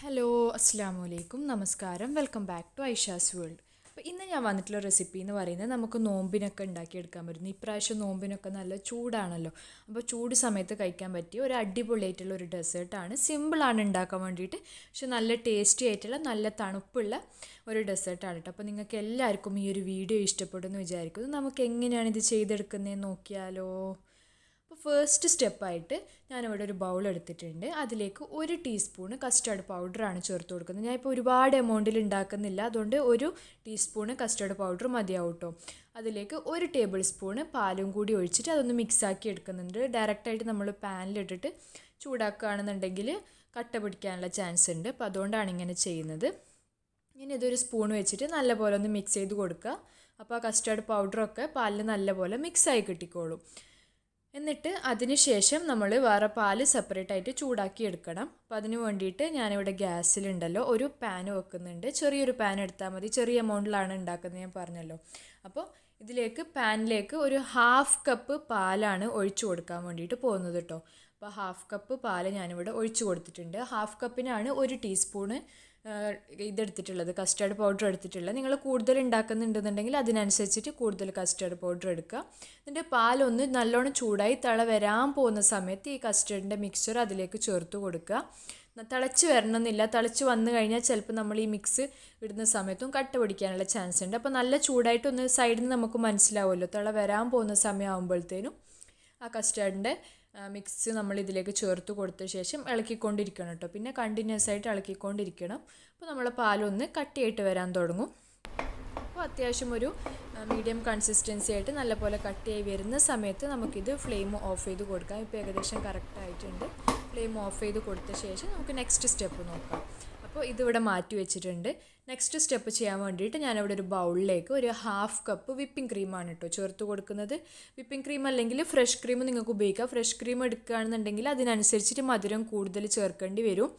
hello അസ്സാം വലൈക്കും നമസ്കാരം welcome back to Aisha's world അപ്പോൾ ഇന്ന് ഞാൻ വന്നിട്ടുള്ള റെസിപ്പി എന്ന് പറയുന്നത് നമുക്ക് നോമ്പിനൊക്കെ ഉണ്ടാക്കിയെടുക്കാൻ പറ്റുന്നു ഇപ്രാവശ്യം നോമ്പിനൊക്കെ നല്ല ചൂടാണല്ലോ അപ്പോൾ ചൂട് സമയത്ത് കഴിക്കാൻ പറ്റിയ ഒരു അടിപൊളിയായിട്ടുള്ള ഒരു ഡെസേർട്ടാണ് സിമ്പിളാണ് ഉണ്ടാക്കാൻ വേണ്ടിയിട്ട് പക്ഷെ നല്ല ടേസ്റ്റി ആയിട്ടുള്ള നല്ല തണുപ്പുള്ള ഒരു ഡെസേർട്ടാണ് കേട്ടോ അപ്പോൾ നിങ്ങൾക്ക് എല്ലാവർക്കും ഈ ഒരു വീഡിയോ ഇഷ്ടപ്പെടുമെന്ന് വിചാരിക്കുന്നു നമുക്ക് എങ്ങനെയാണ് ഇത് ചെയ്തെടുക്കുന്നതെന്ന് നോക്കിയാലോ അപ്പോൾ ഫസ്റ്റ് സ്റ്റെപ്പായിട്ട് ഞാനിവിടെ ഒരു ബൗൾ എടുത്തിട്ടുണ്ട് അതിലേക്ക് ഒരു ടീസ്പൂണ് കസ്റ്റാർഡ് പൗഡറാണ് ചേർത്ത് കൊടുക്കുന്നത് ഞാനിപ്പോൾ ഒരുപാട് എമൗണ്ടിൽ ഉണ്ടാക്കുന്നില്ല അതുകൊണ്ട് ഒരു ടീസ്പൂണ് കസ്റ്റാർഡ് പൗഡർ മതിയാവും കേട്ടോ അതിലേക്ക് ഒരു ടേബിൾ സ്പൂണ് പാലും കൂടി ഒഴിച്ചിട്ട് അതൊന്ന് മിക്സാക്കി എടുക്കുന്നുണ്ട് ഡയറക്റ്റായിട്ട് നമ്മൾ പാനിലിട്ടിട്ട് ചൂടാക്കുകയാണെന്നുണ്ടെങ്കിൽ കട്ട പിടിക്കാനുള്ള ചാൻസ് ഉണ്ട് അപ്പോൾ അതുകൊണ്ടാണ് ഇങ്ങനെ ചെയ്യുന്നത് ഇനി ഇതൊരു സ്പൂൺ വെച്ചിട്ട് നല്ലപോലെ ഒന്ന് മിക്സ് ചെയ്ത് കൊടുക്കുക അപ്പോൾ ആ കസ്റ്റാർഡ് പൗഡറൊക്കെ പാലിൽ നല്ലപോലെ മിക്സായി കിട്ടിക്കോളും എന്നിട്ട് അതിനുശേഷം നമ്മൾ വേറെ പാല് സെപ്പറേറ്റ് ആയിട്ട് ചൂടാക്കി എടുക്കണം അപ്പോൾ അതിന് വേണ്ടിയിട്ട് ഞാനിവിടെ ഗ്യാസിലുണ്ടല്ലോ ഒരു പാൻ വെക്കുന്നുണ്ട് ചെറിയൊരു പാൻ എടുത്താൽ മതി ചെറിയ എമൗണ്ടിലാണ് ഉണ്ടാക്കുന്നത് ഞാൻ പറഞ്ഞല്ലോ അപ്പോൾ ഇതിലേക്ക് പാനിലേക്ക് ഒരു ഹാഫ് കപ്പ് പാലാണ് ഒഴിച്ചു കൊടുക്കാൻ വേണ്ടിയിട്ട് പോകുന്നത് കേട്ടോ അപ്പോൾ ഹാഫ് കപ്പ് പാൽ ഞാനിവിടെ ഒഴിച്ചു കൊടുത്തിട്ടുണ്ട് ഹാഫ് കപ്പിനാണ് ഒരു ടീസ്പൂണ് ഇതെടുത്തിട്ടുള്ളത് കസ്റ്റാർഡ് പൗഡർ എടുത്തിട്ടുള്ളത് നിങ്ങൾ കൂടുതൽ ഉണ്ടാക്കുന്നുണ്ടെന്നുണ്ടെങ്കിൽ അതിനനുസരിച്ചിട്ട് കൂടുതൽ കസ്റ്റാർഡ് പൗഡർ എടുക്കുക എന്നിട്ട് പാലൊന്ന് നല്ലോണം ചൂടായി തള വരാൻ പോകുന്ന സമയത്ത് ഈ കസ്റ്റാർഡിൻ്റെ മിക്സ്ചർ അതിലേക്ക് ചേർത്ത് കൊടുക്കുക തിളച്ച് വരണമെന്നില്ല തിളച്ച് വന്നു കഴിഞ്ഞാൽ ചിലപ്പോൾ നമ്മൾ ഈ മിക്സ് ഇടുന്ന സമയത്തും കട്ട പിടിക്കാനുള്ള ചാൻസ് ഉണ്ട് അപ്പോൾ നല്ല ചൂടായിട്ടൊന്ന് സൈഡിൽ നിന്ന് നമുക്ക് മനസ്സിലാവുമല്ലോ തിള വരാൻ പോകുന്ന സമയമാകുമ്പോഴത്തേനും ആ കസ്റ്റാർഡിൻ്റെ മിക്സ് നമ്മൾ ഇതിലേക്ക് ചേർത്ത് കൊടുത്ത ശേഷം ഇളക്കിക്കൊണ്ടിരിക്കണം കേട്ടോ പിന്നെ കണ്ടിന്യൂസ് ആയിട്ട് ഇളക്കിക്കൊണ്ടിരിക്കണം അപ്പോൾ നമ്മൾ പാലൊന്ന് കട്ടിയായിട്ട് വരാൻ തുടങ്ങും അപ്പോൾ അത്യാവശ്യം ഒരു മീഡിയം കൺസിസ്റ്റൻസി ആയിട്ട് നല്ലപോലെ കട്ടിയായി വരുന്ന സമയത്ത് നമുക്കിത് ഫ്ലെയിം ഓഫ് ചെയ്ത് കൊടുക്കാം ഇപ്പോൾ ഏകദേശം കറക്റ്റ് ആയിട്ടുണ്ട് ഫ്ലെയിം ഓഫ് ചെയ്ത് കൊടുത്ത ശേഷം നമുക്ക് നെക്സ്റ്റ് സ്റ്റെപ്പ് നോക്കാം അപ്പോൾ ഇതിവിടെ മാറ്റി വെച്ചിട്ടുണ്ട് നെക്സ്റ്റ് സ്റ്റെപ്പ് ചെയ്യാൻ വേണ്ടിയിട്ട് ഞാനിവിടെ ഒരു ബൗളിലേക്ക് ഒരു ഹാഫ് കപ്പ് വിപ്പിംഗ് ക്രീമാണ് കേട്ടോ ചേർത്ത് കൊടുക്കുന്നത് വിപ്പിംഗ് ക്രീം അല്ലെങ്കിൽ ഫ്രഷ് ക്രീം നിങ്ങൾക്ക് ഉപയോഗിക്കാം ഫ്രഷ് ക്രീം എടുക്കുകയാണെന്നുണ്ടെങ്കിൽ അതിനനുസരിച്ചിട്ട് മധുരം കൂടുതൽ ചേർക്കേണ്ടി വരും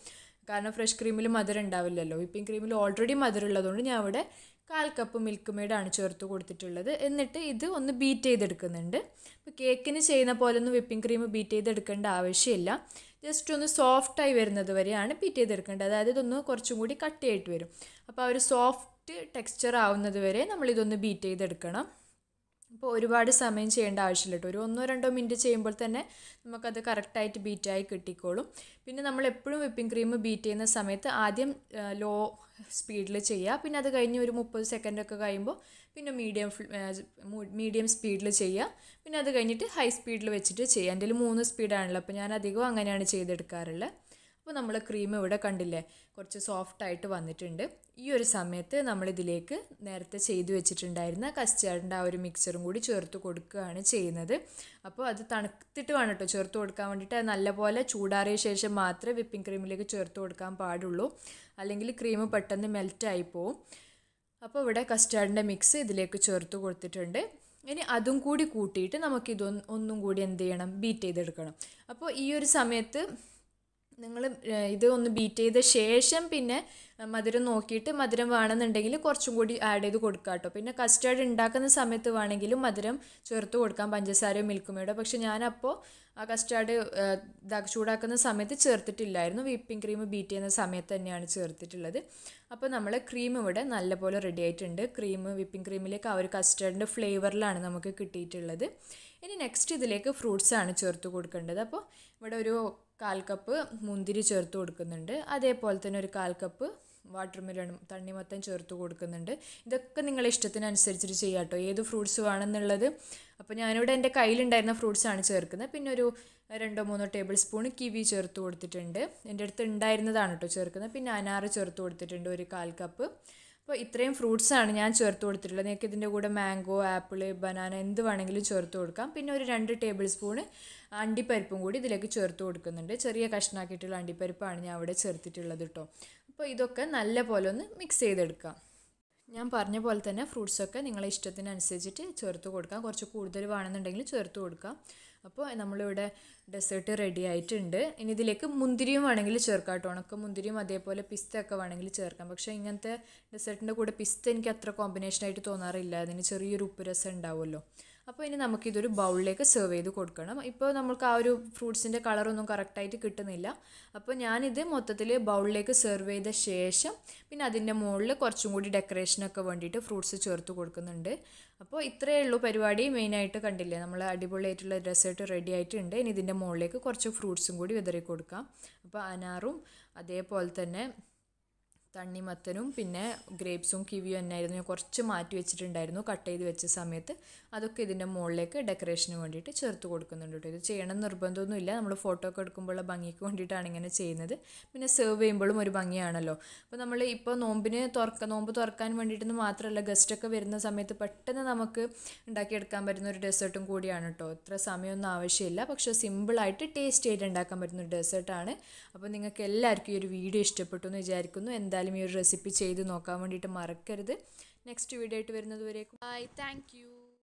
കാരണം ഫ്രഷ് ക്രീമിൽ മധുരം ഉണ്ടാവില്ലല്ലോ വിപ്പിംഗ് ക്രീമിൽ ഓൾറെഡി മധുരം ഉള്ളതുകൊണ്ട് ഞാൻ അവിടെ കാൽ കപ്പ് മിൽക്ക് മെയ്ഡാണ് ചേർത്ത് കൊടുത്തിട്ടുള്ളത് എന്നിട്ട് ഇത് ഒന്ന് ബീറ്റ് ചെയ്തെടുക്കുന്നുണ്ട് അപ്പോൾ കേക്കിന് ചെയ്യുന്ന പോലെ ഒന്നും വിപ്പിംഗ് ക്രീം ബീറ്റ് ചെയ്തെടുക്കേണ്ട ആവശ്യമില്ല ജസ്റ്റ് ഒന്ന് സോഫ്റ്റായി വരുന്നത് വരെയാണ് പീറ്റ് ചെയ്തെടുക്കേണ്ടത് അതായത് ഇതൊന്ന് കുറച്ചും കൂടി കട്ടിയായിട്ട് വരും അപ്പോൾ ആ ഒരു സോഫ്റ്റ് ടെക്സ്ചർ ആവുന്നത് വരെ നമ്മളിതൊന്ന് ബീറ്റ് ചെയ്തെടുക്കണം ഇപ്പോൾ ഒരുപാട് സമയം ചെയ്യേണ്ട ആവശ്യമില്ല കേട്ടോ ഒരു ഒന്നോ രണ്ടോ മിനിറ്റ് ചെയ്യുമ്പോൾ തന്നെ നമുക്കത് കറക്റ്റായിട്ട് ബീറ്റായി കിട്ടിക്കോളും പിന്നെ നമ്മൾ എപ്പോഴും വിപ്പിംഗ് ക്രീം ബീറ്റ് ചെയ്യുന്ന സമയത്ത് ആദ്യം ലോ സ്പീഡിൽ ചെയ്യുക പിന്നെ അത് കഴിഞ്ഞ് ഒരു മുപ്പത് സെക്കൻഡൊക്കെ കഴിയുമ്പോൾ പിന്നെ മീഡിയം മീഡിയം സ്പീഡിൽ ചെയ്യുക പിന്നെ അത് കഴിഞ്ഞിട്ട് ഹൈ സ്പീഡിൽ വെച്ചിട്ട് ചെയ്യുക എൻ്റെ മൂന്ന് സ്പീഡാണല്ലോ അപ്പോൾ ഞാൻ അധികവും അങ്ങനെയാണ് ചെയ്തെടുക്കാറുള്ളത് ഇപ്പോൾ നമ്മൾ ക്രീം ഇവിടെ കണ്ടില്ലേ കുറച്ച് സോഫ്റ്റ് ആയിട്ട് വന്നിട്ടുണ്ട് ഈ ഒരു സമയത്ത് നമ്മളിതിലേക്ക് നേരത്തെ ചെയ്തു വെച്ചിട്ടുണ്ടായിരുന്ന കസ്റ്റാർഡിൻ്റെ ആ ഒരു മിക്സറും കൂടി ചേർത്ത് കൊടുക്കുകയാണ് ചെയ്യുന്നത് അപ്പോൾ അത് തണുത്തിട്ട് വേണം കേട്ടോ ചേർത്ത് കൊടുക്കാൻ വേണ്ടിയിട്ട് നല്ലപോലെ ചൂടാറിയ ശേഷം മാത്രമേ വിപ്പിംഗ് ക്രീമിലേക്ക് ചേർത്ത് കൊടുക്കാൻ പാടുള്ളൂ അല്ലെങ്കിൽ ക്രീം പെട്ടെന്ന് മെൽറ്റായി പോവും അപ്പോൾ ഇവിടെ കസ്റ്റാർഡിൻ്റെ മിക്സ് ഇതിലേക്ക് ചേർത്ത് കൊടുത്തിട്ടുണ്ട് ഇനി അതും കൂടി കൂട്ടിയിട്ട് നമുക്കിതൊന്നും കൂടി എന്ത് ചെയ്യണം ബീറ്റ് ചെയ്തെടുക്കണം അപ്പോൾ ഈ ഒരു സമയത്ത് നിങ്ങൾ ഇത് ഒന്ന് ബീറ്റ് ചെയ്ത ശേഷം പിന്നെ മധുരം നോക്കിയിട്ട് മധുരം വേണമെന്നുണ്ടെങ്കിൽ കുറച്ചും കൂടി ആഡ് ചെയ്ത് കൊടുക്കുക കേട്ടോ പിന്നെ കസ്റ്റാർഡ് ഉണ്ടാക്കുന്ന സമയത്ത് വേണമെങ്കിലും മധുരം ചേർത്ത് കൊടുക്കാം പഞ്ചസാരയോ മിൽക്ക് മേടോ പക്ഷെ ഞാനപ്പോൾ ആ കസ്റ്റാർഡ് ചൂടാക്കുന്ന സമയത്ത് ചേർത്തിട്ടില്ലായിരുന്നു വിപ്പിംഗ് ക്രീം ബീറ്റ് ചെയ്യുന്ന സമയത്ത് തന്നെയാണ് ചേർത്തിട്ടുള്ളത് അപ്പോൾ നമ്മൾ ക്രീം ഇവിടെ നല്ലപോലെ റെഡി ആയിട്ടുണ്ട് ക്രീം വിപ്പിംഗ് ക്രീമിലേക്ക് ആ ഒരു കസ്റ്റാർഡിൻ്റെ ഫ്ലേവറിലാണ് നമുക്ക് കിട്ടിയിട്ടുള്ളത് ഇനി നെക്സ്റ്റ് ഇതിലേക്ക് ഫ്രൂട്ട്സാണ് ചേർത്ത് കൊടുക്കേണ്ടത് അപ്പോൾ ഇവിടെ ഒരു കാൽ കപ്പ് മുന്തിരി ചേർത്ത് കൊടുക്കുന്നുണ്ട് അതേപോലെ തന്നെ ഒരു കാൽ കപ്പ് വാട്ടർ തണ്ണി തണ്ണിമത്തൻ ചേർത്ത് കൊടുക്കുന്നുണ്ട് ഇതൊക്കെ നിങ്ങളെ ഇഷ്ടത്തിനനുസരിച്ചിട്ട് ചെയ്യാം കേട്ടോ ഏത് ഫ്രൂട്ട്സ് വേണമെന്നുള്ളത് അപ്പോൾ ഞാനിവിടെ എൻ്റെ കയ്യിലുണ്ടായിരുന്ന ഫ്രൂട്ട്സാണ് ചേർക്കുന്നത് പിന്നെ ഒരു രണ്ടോ മൂന്നോ ടേബിൾ സ്പൂൺ കിവി ചേർത്ത് കൊടുത്തിട്ടുണ്ട് എൻ്റെ അടുത്ത് ഉണ്ടായിരുന്നതാണ് കേട്ടോ ചേർക്കുന്നത് പിന്നെ അനാറ് ചേർത്ത് കൊടുത്തിട്ടുണ്ട് ഒരു കാൽ കപ്പ് അപ്പോൾ ഇത്രയും ഫ്രൂട്ട്സാണ് ഞാൻ ചേർത്ത് കൊടുത്തിട്ടുള്ളത് നിങ്ങൾക്ക് ഇതിൻ്റെ കൂടെ മാംഗോ ആപ്പിൾ ബനാന എന്ത് വേണമെങ്കിലും ചേർത്ത് കൊടുക്കാം പിന്നെ ഒരു രണ്ട് ടേബിൾ സ്പൂൺ അണ്ടിപ്പരിപ്പും കൂടി ഇതിലേക്ക് ചേർത്ത് കൊടുക്കുന്നുണ്ട് ചെറിയ കഷ്ണാക്കിയിട്ടുള്ള അണ്ടിപ്പരിപ്പാണ് ഞാൻ അവിടെ ചേർത്തിട്ടുള്ളത് കേട്ടോ അപ്പോൾ ഇതൊക്കെ നല്ല പോലെ ഒന്ന് മിക്സ് ചെയ്തെടുക്കാം ഞാൻ പറഞ്ഞ പോലെ തന്നെ ഫ്രൂട്ട്സൊക്കെ നിങ്ങളെ ഇഷ്ടത്തിനനുസരിച്ചിട്ട് ചേർത്ത് കൊടുക്കാം കുറച്ച് കൂടുതൽ വേണമെന്നുണ്ടെങ്കിൽ ചേർത്ത് കൊടുക്കാം അപ്പോൾ നമ്മളിവിടെ ഡെസേർട്ട് റെഡി ആയിട്ടുണ്ട് ഇനി ഇതിലേക്ക് മുന്തിരിയും വേണമെങ്കിൽ ചേർക്കാം കേട്ടോ ഉണക്ക മുന്തിരിയും അതേപോലെ പിസ്ത ഒക്കെ വേണമെങ്കിൽ ചേർക്കാം പക്ഷേ ഇങ്ങനത്തെ ഡെസേർട്ടിൻ്റെ കൂടെ പിസ്ത എനിക്ക് അത്ര കോമ്പിനേഷനായിട്ട് തോന്നാറില്ല അതിന് ചെറിയൊരു ഉപ്പുരസം ഉണ്ടാവുമല്ലോ അപ്പോൾ ഇനി നമുക്കിതൊരു ബൗളിലേക്ക് സെർവ് ചെയ്ത് കൊടുക്കണം ഇപ്പോൾ നമുക്ക് ആ ഒരു ഫ്രൂട്ട്സിൻ്റെ കളറൊന്നും കറക്റ്റായിട്ട് കിട്ടുന്നില്ല അപ്പോൾ ഞാനിത് മൊത്തത്തിൽ ബൗളിലേക്ക് സെർവ് ചെയ്ത ശേഷം പിന്നെ അതിൻ്റെ മുകളിൽ കുറച്ചും കൂടി ഡെക്കറേഷനൊക്കെ വേണ്ടിയിട്ട് ഫ്രൂട്ട്സ് ചേർത്ത് കൊടുക്കുന്നുണ്ട് അപ്പോൾ ഇത്രയേ ഉള്ളൂ പരിപാടി മെയിനായിട്ട് കണ്ടില്ലേ നമ്മൾ അടിപൊളിയായിട്ടുള്ള ഡെസേർട്ട് റെഡി ആയിട്ടുണ്ട് ഇനി ഇതിൻ്റെ മുകളിലേക്ക് കുറച്ച് ഫ്രൂട്ട്സും കൂടി വിതറി കൊടുക്കാം അപ്പോൾ അനാറും അതേപോലെ തന്നെ തണ്ണിമത്തനും പിന്നെ ഗ്രേപ്സും കിവിയും എന്നായിരുന്നു ഞാൻ കുറച്ച് മാറ്റി വെച്ചിട്ടുണ്ടായിരുന്നു കട്ട് ചെയ്ത് വെച്ച സമയത്ത് അതൊക്കെ ഇതിൻ്റെ മുകളിലേക്ക് ഡെക്കറേഷന് വേണ്ടിയിട്ട് ചേർത്ത് കൊടുക്കുന്നുണ്ട് കേട്ടോ ഇത് ചെയ്യണം നിർബന്ധമൊന്നുമില്ല നമ്മൾ ഫോട്ടോ ഒക്കെ എടുക്കുമ്പോഴുള്ള ഭംഗിക്ക് വേണ്ടിയിട്ടാണ് ഇങ്ങനെ ചെയ്യുന്നത് പിന്നെ സെർവ് ചെയ്യുമ്പോഴും ഒരു ഭംഗിയാണല്ലോ അപ്പോൾ നമ്മൾ ഇപ്പോൾ നോമ്പിന് തുറക്ക നോമ്പ് തുറക്കാൻ വേണ്ടിയിട്ടെന്ന് മാത്രമല്ല ഗസ്റ്റൊക്കെ വരുന്ന സമയത്ത് പെട്ടെന്ന് നമുക്ക് ഉണ്ടാക്കിയെടുക്കാൻ പറ്റുന്ന ഒരു ഡെസേർട്ടും കൂടിയാണ് കേട്ടോ ഇത്ര സമയമൊന്നും ആവശ്യമില്ല പക്ഷേ സിമ്പിളായിട്ട് ടേസ്റ്റ് ചെയ്ത് ഉണ്ടാക്കാൻ പറ്റുന്ന ഒരു ഡെസേർട്ടാണ് അപ്പോൾ നിങ്ങൾക്ക് എല്ലാവർക്കും ഈ ഒരു വീഡിയോ ഇഷ്ടപ്പെട്ടു എന്ന് വിചാരിക്കുന്നു എന്തായാലും എന്തായാലും ഈ ഒരു റെസിപ്പി ചെയ്ത് നോക്കാൻ വേണ്ടിയിട്ട് മറക്കരുത് നെക്സ്റ്റ് വീഡിയോ ആയിട്ട് വരുന്നത് വരേക്കും ബൈ താങ്ക്